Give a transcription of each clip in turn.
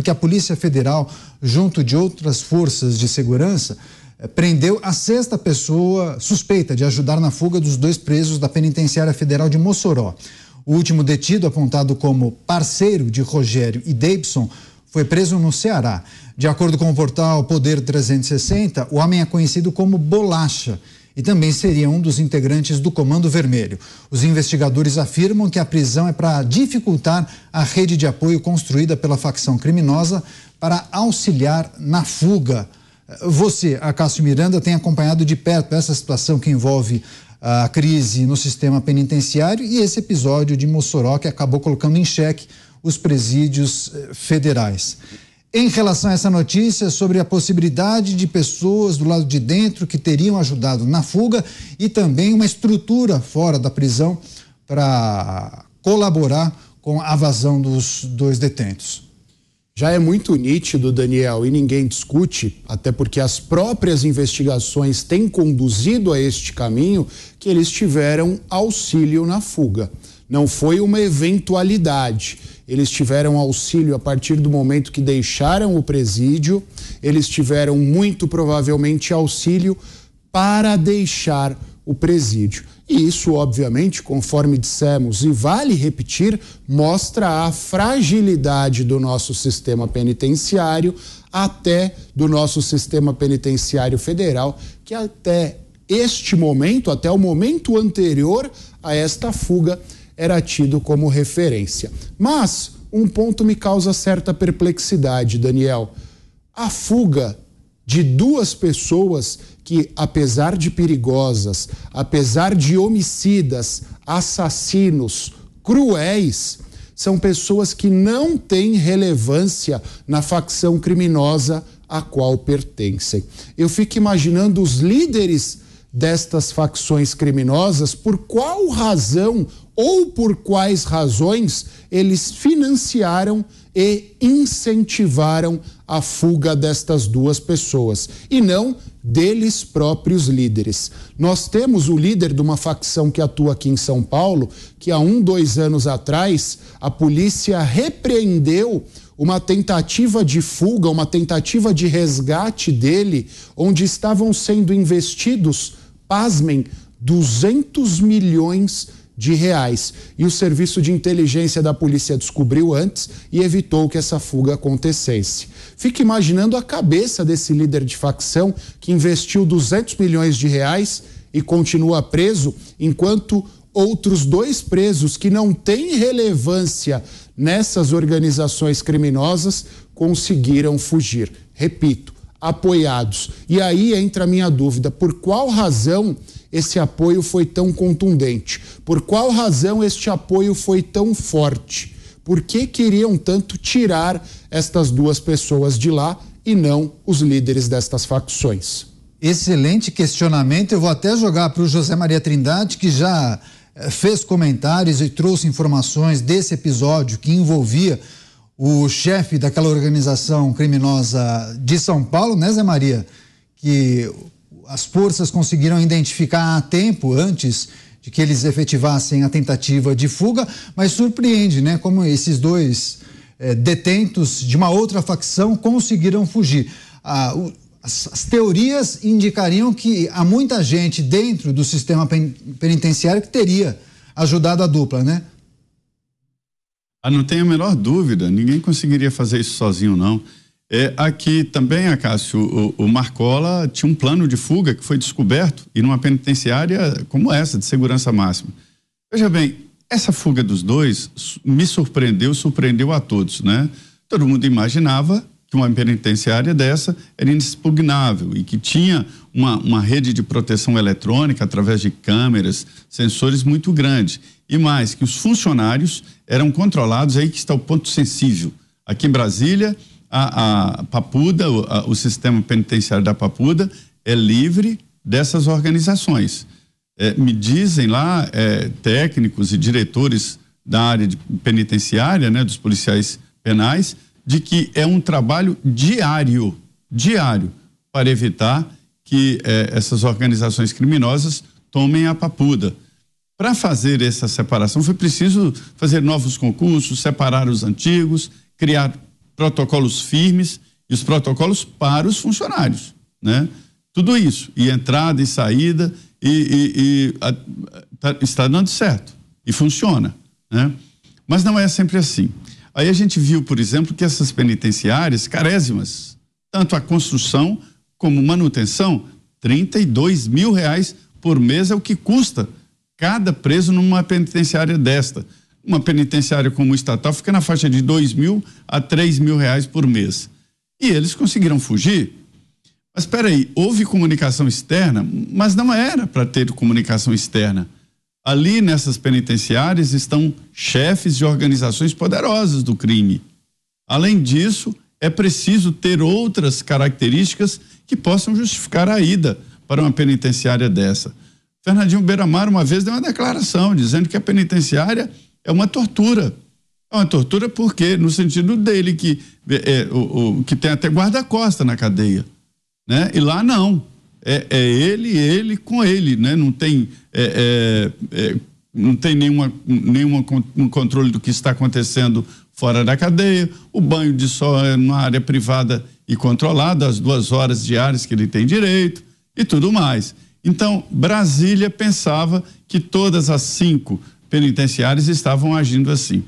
porque a Polícia Federal, junto de outras forças de segurança, eh, prendeu a sexta pessoa suspeita de ajudar na fuga dos dois presos da Penitenciária Federal de Mossoró. O último detido, apontado como parceiro de Rogério e Davidson, foi preso no Ceará. De acordo com o portal Poder 360, o homem é conhecido como Bolacha e também seria um dos integrantes do Comando Vermelho. Os investigadores afirmam que a prisão é para dificultar a rede de apoio construída pela facção criminosa para auxiliar na fuga. Você, Acácio Miranda, tem acompanhado de perto essa situação que envolve ah, a crise no sistema penitenciário e esse episódio de Mossoró que acabou colocando em xeque os presídios eh, federais. Em relação a essa notícia sobre a possibilidade de pessoas do lado de dentro que teriam ajudado na fuga e também uma estrutura fora da prisão para colaborar com a vazão dos dois detentos. Já é muito nítido, Daniel, e ninguém discute, até porque as próprias investigações têm conduzido a este caminho, que eles tiveram auxílio na fuga. Não foi uma eventualidade. Eles tiveram auxílio a partir do momento que deixaram o presídio, eles tiveram muito provavelmente auxílio para deixar o presídio. E isso, obviamente, conforme dissemos, e vale repetir, mostra a fragilidade do nosso sistema penitenciário, até do nosso sistema penitenciário federal, que até este momento, até o momento anterior a esta fuga, era tido como referência. Mas um ponto me causa certa perplexidade, Daniel. A fuga de duas pessoas que, apesar de perigosas, apesar de homicidas, assassinos, cruéis, são pessoas que não têm relevância na facção criminosa a qual pertencem. Eu fico imaginando os líderes destas facções criminosas, por qual razão ou por quais razões eles financiaram e incentivaram a fuga destas duas pessoas e não deles próprios líderes. Nós temos o líder de uma facção que atua aqui em São Paulo, que há um, dois anos atrás a polícia repreendeu uma tentativa de fuga, uma tentativa de resgate dele, onde estavam sendo investidos pasmem, 200 milhões de reais. E o serviço de inteligência da polícia descobriu antes e evitou que essa fuga acontecesse. Fique imaginando a cabeça desse líder de facção que investiu 200 milhões de reais e continua preso, enquanto outros dois presos que não têm relevância nessas organizações criminosas conseguiram fugir. Repito, apoiados. E aí entra a minha dúvida: por qual razão esse apoio foi tão contundente? Por qual razão este apoio foi tão forte? Por que queriam tanto tirar estas duas pessoas de lá e não os líderes destas facções? Excelente questionamento. Eu vou até jogar para o José Maria Trindade, que já eh, fez comentários e trouxe informações desse episódio que envolvia o chefe daquela organização criminosa de São Paulo, né, Zé Maria? Que as forças conseguiram identificar a tempo antes de que eles efetivassem a tentativa de fuga, mas surpreende, né? Como esses dois é, detentos de uma outra facção conseguiram fugir. Ah, o, as, as, teorias indicariam que há muita gente dentro do sistema penitenciário que teria ajudado a dupla, né? Ah, não tenho a menor dúvida, ninguém conseguiria fazer isso sozinho, não. É, aqui também, Acácio, o, o Marcola tinha um plano de fuga que foi descoberto e numa penitenciária como essa, de segurança máxima. Veja bem, essa fuga dos dois me surpreendeu, surpreendeu a todos, né? Todo mundo imaginava que uma penitenciária dessa era inexpugnável e que tinha uma, uma rede de proteção eletrônica através de câmeras, sensores muito grande. E mais, que os funcionários eram controlados, é aí que está o ponto sensível. Aqui em Brasília, a, a Papuda, o, a, o sistema penitenciário da Papuda, é livre dessas organizações. É, me dizem lá é, técnicos e diretores da área penitenciária, né, dos policiais penais, de que é um trabalho diário, diário, para evitar que é, essas organizações criminosas tomem a papuda. Para fazer essa separação foi preciso fazer novos concursos, separar os antigos, criar protocolos firmes e os protocolos para os funcionários, né? Tudo isso, e entrada e saída, e, e, e a, tá, está dando certo, e funciona, né? Mas não é sempre assim. Aí a gente viu, por exemplo, que essas penitenciárias carésimas, tanto a construção como manutenção, 32 mil reais por mês é o que custa cada preso numa penitenciária desta. Uma penitenciária como estatal fica na faixa de dois mil a três mil reais por mês. E eles conseguiram fugir. Mas espera aí, houve comunicação externa, mas não era para ter comunicação externa. Ali nessas penitenciárias estão chefes de organizações poderosas do crime. Além disso, é preciso ter outras características que possam justificar a ida para uma penitenciária dessa. Fernandinho Beiramar uma vez deu uma declaração dizendo que a penitenciária é uma tortura. É uma tortura porque, no sentido dele, que, é, é o, o, que tem até guarda-costa na cadeia. Né? E lá não. É, é ele, ele com ele. Né? Não tem, é, é, é não tem nenhuma, nenhuma um controle do que está acontecendo fora da cadeia. O banho de sol é numa área privada e controlada, as duas horas diárias que ele tem direito e tudo mais. Então, Brasília pensava que todas as cinco penitenciárias estavam agindo assim.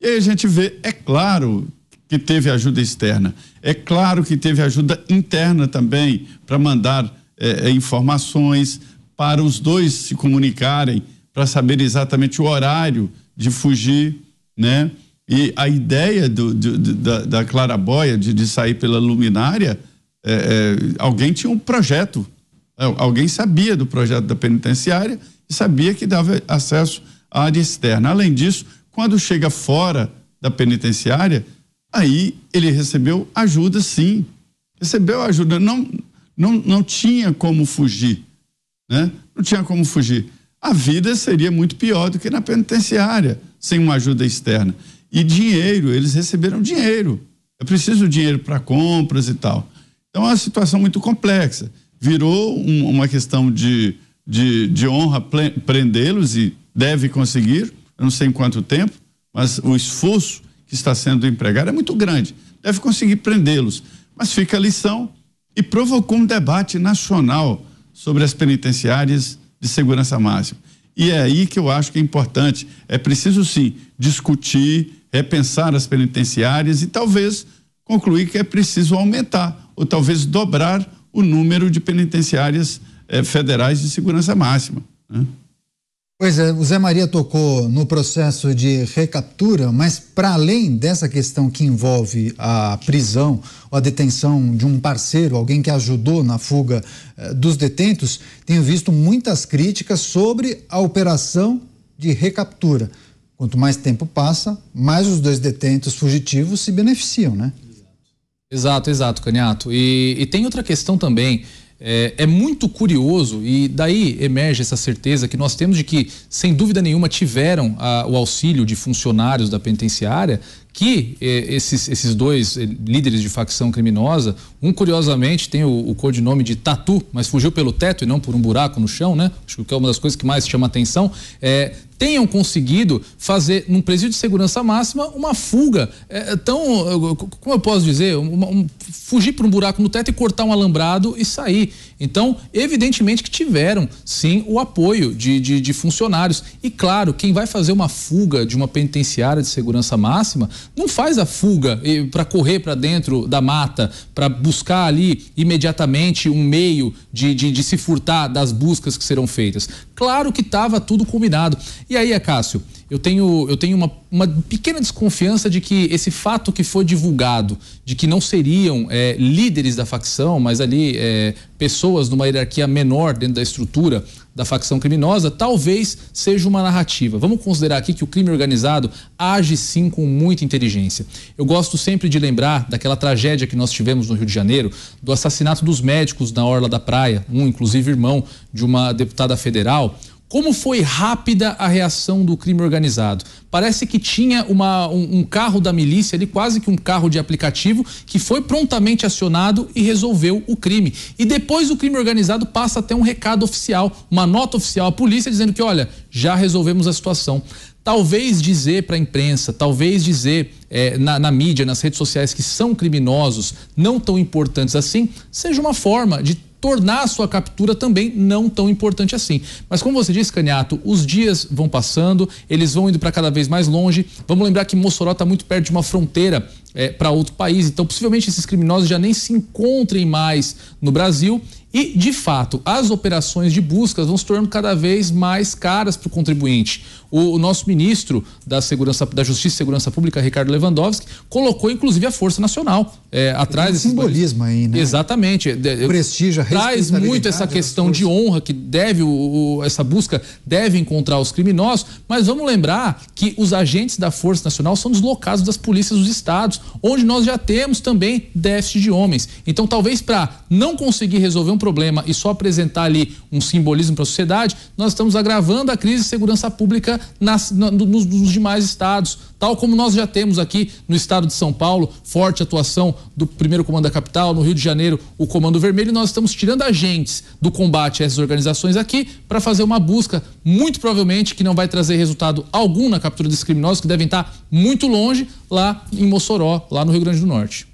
E aí a gente vê, é claro que teve ajuda externa, é claro que teve ajuda interna também para mandar eh, informações, para os dois se comunicarem, para saber exatamente o horário de fugir, né? E a ideia do, do, da, clarabóia de, de, sair pela luminária, é, alguém tinha um projeto é, alguém sabia do projeto da penitenciária e sabia que dava acesso à área externa. Além disso, quando chega fora da penitenciária, aí ele recebeu ajuda, sim. Recebeu ajuda, não, não, não tinha como fugir, né? Não tinha como fugir. A vida seria muito pior do que na penitenciária, sem uma ajuda externa. E dinheiro, eles receberam dinheiro. É preciso dinheiro para compras e tal. Então é uma situação muito complexa virou um, uma questão de, de, de honra prendê-los e deve conseguir, não sei em quanto tempo, mas o esforço que está sendo empregado é muito grande. Deve conseguir prendê-los. Mas fica a lição e provocou um debate nacional sobre as penitenciárias de segurança máxima. E é aí que eu acho que é importante. É preciso, sim, discutir, repensar as penitenciárias e talvez concluir que é preciso aumentar ou talvez dobrar o número de penitenciárias eh, federais de segurança máxima. Né? Pois é, o Zé Maria tocou no processo de recaptura, mas para além dessa questão que envolve a prisão ou a detenção de um parceiro, alguém que ajudou na fuga eh, dos detentos, tenho visto muitas críticas sobre a operação de recaptura. Quanto mais tempo passa, mais os dois detentos fugitivos se beneficiam, né? Exato, exato, Caniato. E, e tem outra questão também. É, é, muito curioso e daí emerge essa certeza que nós temos de que, sem dúvida nenhuma, tiveram a, ah, o auxílio de funcionários da penitenciária que eh, esses, esses dois eh, líderes de facção criminosa, um curiosamente tem o, o codinome de Tatu, mas fugiu pelo teto e não por um buraco no chão, né? Acho que é uma das coisas que mais chama atenção. Eh, tenham conseguido fazer, num presídio de segurança máxima, uma fuga é, tão, eh, como eu posso dizer, uma, um, fugir por um buraco no teto e cortar um alambrado e sair. Então, evidentemente que tiveram, sim, o apoio de, de, de funcionários. E claro, quem vai fazer uma fuga de uma penitenciária de segurança máxima não faz a fuga para correr para dentro da mata, para buscar ali imediatamente um meio de, de, de se furtar das buscas que serão feitas. Claro que estava tudo combinado. E aí, é, Cássio, eu tenho, eu tenho uma, uma pequena desconfiança de que esse fato que foi divulgado, de que não seriam é, líderes da facção, mas ali é, pessoas numa hierarquia menor dentro da estrutura da facção criminosa, talvez seja uma narrativa. Vamos considerar aqui que o crime organizado age sim com muita inteligência. Eu gosto sempre de lembrar daquela tragédia que nós tivemos no Rio de Janeiro, do assassinato dos médicos na orla da praia, um inclusive irmão de uma deputada federal como foi rápida a reação do crime organizado? Parece que tinha uma, um, um, carro da milícia ali, quase que um carro de aplicativo, que foi prontamente acionado e resolveu o crime. E depois o crime organizado passa até um recado oficial, uma nota oficial à polícia dizendo que, olha, já resolvemos a situação. Talvez dizer para a imprensa, talvez dizer é, na, na mídia, nas redes sociais que são criminosos, não tão importantes assim, seja uma forma de tornar a sua captura também não tão importante assim. Mas como você disse, Caniato, os dias vão passando, eles vão indo para cada vez mais longe. Vamos lembrar que Mossoró está muito perto de uma fronteira é, para outro país. Então, possivelmente esses criminosos já nem se encontrem mais no Brasil. E, de fato, as operações de buscas vão se tornando cada vez mais caras para o contribuinte. O, nosso ministro da, Segurança, da Justiça e Segurança Pública, Ricardo Lewandowski, colocou inclusive a Força Nacional é, atrás desse. simbolismo países. aí, né? Exatamente. O prestígio, Traz muito essa questão de honra que deve, o, o, essa busca deve encontrar os criminosos, mas vamos lembrar que os agentes da Força Nacional são deslocados das polícias dos estados onde nós já temos também déficit de homens. Então, talvez para não conseguir resolver um problema e só apresentar ali um simbolismo para a sociedade, nós estamos agravando a crise de segurança pública nas, na, nos, nos demais estados, tal como nós já temos aqui no estado de São Paulo, forte atuação do primeiro comando da capital, no Rio de Janeiro, o Comando Vermelho, nós estamos tirando agentes do combate a essas organizações aqui para fazer uma busca, muito provavelmente que não vai trazer resultado algum na captura desses criminosos que devem estar muito longe lá em Mossoró, lá no Rio Grande do Norte.